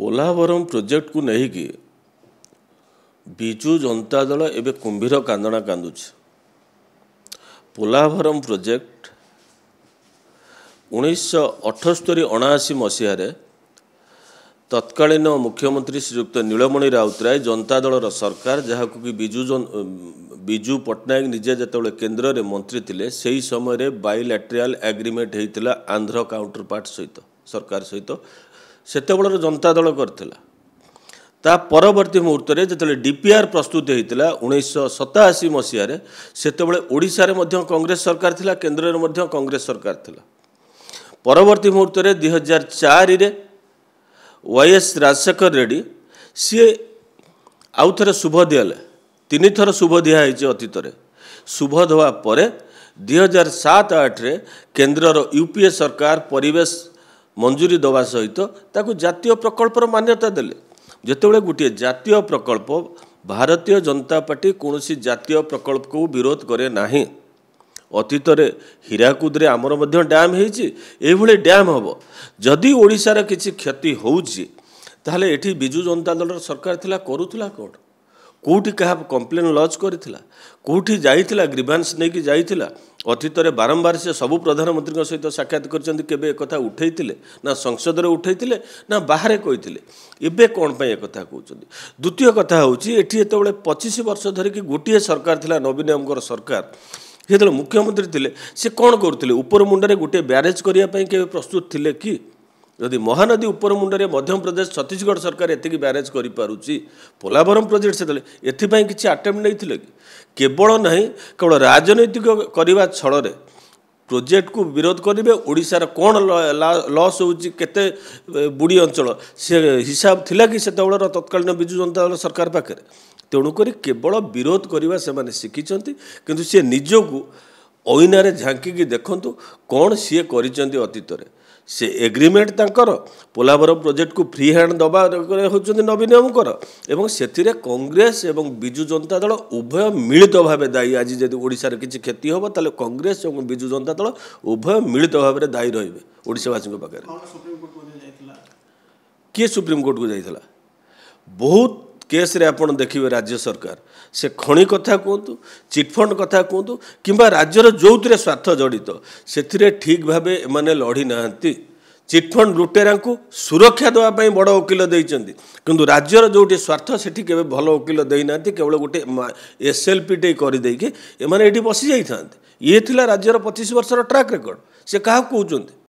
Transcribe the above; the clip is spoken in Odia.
ପୋଲାଭରମ ପ୍ରୋଜେକ୍ଟକୁ ନେଇକି ବିଜୁ ଜନତା ଦଳ ଏବେ କୁମ୍ଭୀର କାନ୍ଦଣା କାନ୍ଦୁଛି ପୋଲାଭରମ ପ୍ରୋଜେକ୍ଟ ଉଣେଇଶହ ଅଠସ୍ତରୀ ଅଣାଅଶୀ ମସିହାରେ ତତ୍କାଳୀନ ମୁଖ୍ୟମନ୍ତ୍ରୀ ଶ୍ରୀଯୁକ୍ତ ନୀଳମଣି ରାଉତରାୟ ଜନତା ଦଳର ସରକାର ଯାହାକୁ କି ବିଜୁ ବିଜୁ ପଟ୍ଟନାୟକ ନିଜେ ଯେତେବେଳେ କେନ୍ଦ୍ରରେ ମନ୍ତ୍ରୀ ଥିଲେ ସେହି ସମୟରେ ବାଇଲାଟ୍ରିଆଲ୍ ଆଗ୍ରିମେଣ୍ଟ ହୋଇଥିଲା ଆନ୍ଧ୍ର କାଉଣ୍ଟର ପାର୍ଟ ସହିତ ସରକାର ସହିତ ସେତେବେଳର ଜନତା ଦଳ କରିଥିଲା ତା ପରବର୍ତ୍ତୀ ମୁହୂର୍ତ୍ତରେ ଯେତେବେଳେ ଡିପିଆର୍ ପ୍ରସ୍ତୁତ ହୋଇଥିଲା ଉଣେଇଶହ ସତାଅଶୀ ମସିହାରେ ସେତେବେଳେ ଓଡ଼ିଶାରେ ମଧ୍ୟ କଂଗ୍ରେସ ସରକାର ଥିଲା କେନ୍ଦ୍ରରେ ମଧ୍ୟ କଂଗ୍ରେସ ସରକାର ଥିଲା ପରବର୍ତ୍ତୀ ମୁହୂର୍ତ୍ତରେ ଦୁଇ ହଜାର ଚାରିରେ ୱାଇଏସ୍ ରାଜଶେଖର ରେଡ୍ଡି ସିଏ ଆଉ ଥରେ ଶୁଭ ଦିଆଲେ ତିନିଥର ଶୁଭ ଦିଆ ହେଇଛି ଅତୀତରେ ଶୁଭ ଦେବା ପରେ ଦୁଇ ହଜାର ସାତ ଆଠରେ କେନ୍ଦ୍ରର ୟୁ ପି ଏ ସରକାର ପରିବେଶ ମଞ୍ଜୁରୀ ଦେବା ସହିତ ତାକୁ ଜାତୀୟ ପ୍ରକଳ୍ପର ମାନ୍ୟତା ଦେଲେ ଯେତେବେଳେ ଗୋଟିଏ ଜାତୀୟ ପ୍ରକଳ୍ପ ଭାରତୀୟ ଜନତା ପାର୍ଟି କୌଣସି ଜାତୀୟ ପ୍ରକଳ୍ପକୁ ବିରୋଧ କରେ ନାହିଁ ଅତୀତରେ ହୀରାକୁଦରେ ଆମର ମଧ୍ୟ ଡ୍ୟାମ୍ ହେଇଛି ଏଇଭଳି ଡ୍ୟାମ୍ ହେବ ଯଦି ଓଡ଼ିଶାର କିଛି କ୍ଷତି ହେଉଛି ତାହେଲେ ଏଠି ବିଜୁ ଜନତା ଦଳର ସରକାର ଥିଲା କରୁଥିଲା କ'ଣ କେଉଁଠି କାହା କମ୍ପ୍ଲେନ୍ ଲଜ୍ କରିଥିଲା କେଉଁଠି ଯାଇଥିଲା ଗ୍ରିଭାନ୍ସ ନେଇକି ଯାଇଥିଲା ଅତୀତରେ ବାରମ୍ବାର ସେ ସବୁ ପ୍ରଧାନମନ୍ତ୍ରୀଙ୍କ ସହିତ ସାକ୍ଷାତ କରିଛନ୍ତି କେବେ ଏକଥା ଉଠାଇଥିଲେ ନା ସଂସଦରେ ଉଠାଇଥିଲେ ନା ବାହାରେ କହିଥିଲେ ଏବେ କ'ଣ ପାଇଁ ଏକଥା କହୁଛନ୍ତି ଦ୍ୱିତୀୟ କଥା ହେଉଛି ଏଠି ଯେତେବେଳେ ପଚିଶ ବର୍ଷ ଧରିକି ଗୋଟିଏ ସରକାର ଥିଲା ନବୀନ ନବୀନଙ୍କର ସରକାର ଯେତେବେଳେ ମୁଖ୍ୟମନ୍ତ୍ରୀ ଥିଲେ ସେ କ'ଣ କରୁଥିଲେ ଉପର ମୁଣ୍ଡରେ ଗୋଟିଏ ବ୍ୟାରେଜ୍ କରିବା ପାଇଁ କେବେ ପ୍ରସ୍ତୁତ ଥିଲେ କି ଯଦି ମହାନଦୀ ଉପର ମୁଣ୍ଡରେ ମଧ୍ୟପ୍ରଦେଶ ଛତିଶଗଡ଼ ସରକାର ଏତିକି ବ୍ୟାରେଜ କରିପାରୁଛି ପୋଲାବରମ୍ ପ୍ରୋଜେକ୍ଟ ସେତେବେଳେ ଏଥିପାଇଁ କିଛି ଆଟେମ୍ପ ନେଇଥିଲେ କି କେବଳ ନାହିଁ କେବଳ ରାଜନୈତିକ କରିବା ଛଳରେ ପ୍ରୋଜେକ୍ଟକୁ ବିରୋଧ କରିବେ ଓଡ଼ିଶାର କ'ଣ ଲସ୍ ହେଉଛି କେତେ ବୁଡ଼ି ଅଞ୍ଚଳ ସେ ହିସାବ ଥିଲା କି ସେତେବେଳର ତତ୍କାଳୀନ ବିଜୁ ଜନତା ଦଳ ସରକାର ପାଖରେ ତେଣୁକରି କେବଳ ବିରୋଧ କରିବା ସେମାନେ ଶିଖିଛନ୍ତି କିନ୍ତୁ ସିଏ ନିଜକୁ ଅଇନାରେ ଝାଙ୍କିକି ଦେଖନ୍ତୁ କ'ଣ ସିଏ କରିଛନ୍ତି ଅତୀତରେ ସେ ଏଗ୍ରିମେଣ୍ଟ ତାଙ୍କର ପୋଲାବର ପ୍ରୋଜେକ୍ଟକୁ ଫ୍ରି ହ୍ୟାଣ୍ଡ ଦେବା ହେଉଛନ୍ତି ନବୀନ ବାବୁଙ୍କର ଏବଂ ସେଥିରେ କଂଗ୍ରେସ ଏବଂ ବିଜୁ ଜନତା ଦଳ ଉଭୟ ମିଳିତ ଭାବେ ଦାୟୀ ଆଜି ଯଦି ଓଡ଼ିଶାରେ କିଛି କ୍ଷତି ହେବ ତାହେଲେ କଂଗ୍ରେସ ଏବଂ ବିଜୁ ଜନତା ଦଳ ଉଭୟ ମିଳିତ ଭାବରେ ଦାୟୀ ରହିବେ ଓଡ଼ିଶାବାସୀଙ୍କ ପାଖରେ କିଏ ସୁପ୍ରିମକୋର୍ଟକୁ ଯାଇଥିଲା ବହୁତ କେସ୍ରେ ଆପଣ ଦେଖିବେ ରାଜ୍ୟ ସରକାର ସେ ଖଣି କଥା କୁହନ୍ତୁ ଚିଟ୍ଫଣ୍ଡ କଥା କୁହନ୍ତୁ କିମ୍ବା ରାଜ୍ୟର ଯେଉଁଥିରେ ସ୍ୱାର୍ଥ ଜଡ଼ିତ ସେଥିରେ ଠିକ୍ ଭାବେ ଏମାନେ ଲଢ଼ି ନାହାନ୍ତି ଚିଟ୍ଫଣ୍ଡ ଲୁଟେରାଙ୍କୁ ସୁରକ୍ଷା ଦେବା ପାଇଁ ବଡ଼ ଓକିଲ ଦେଇଛନ୍ତି କିନ୍ତୁ ରାଜ୍ୟର ଯେଉଁଠି ସ୍ୱାର୍ଥ ସେଠି କେବେ ଭଲ ଓକିଲ ଦେଇନାହାନ୍ତି କେବଳ ଗୋଟେ ଏସ୍ ଏଲ୍ ପିଟେ କରିଦେଇକି ଏମାନେ ଏଠି ବସିଯାଇଥାନ୍ତେ ଇଏ ଥିଲା ରାଜ୍ୟର ପଚିଶ ବର୍ଷର ଟ୍ରାକ୍ ରେକର୍ଡ଼ ସେ କାହାକୁ କହୁଛନ୍ତି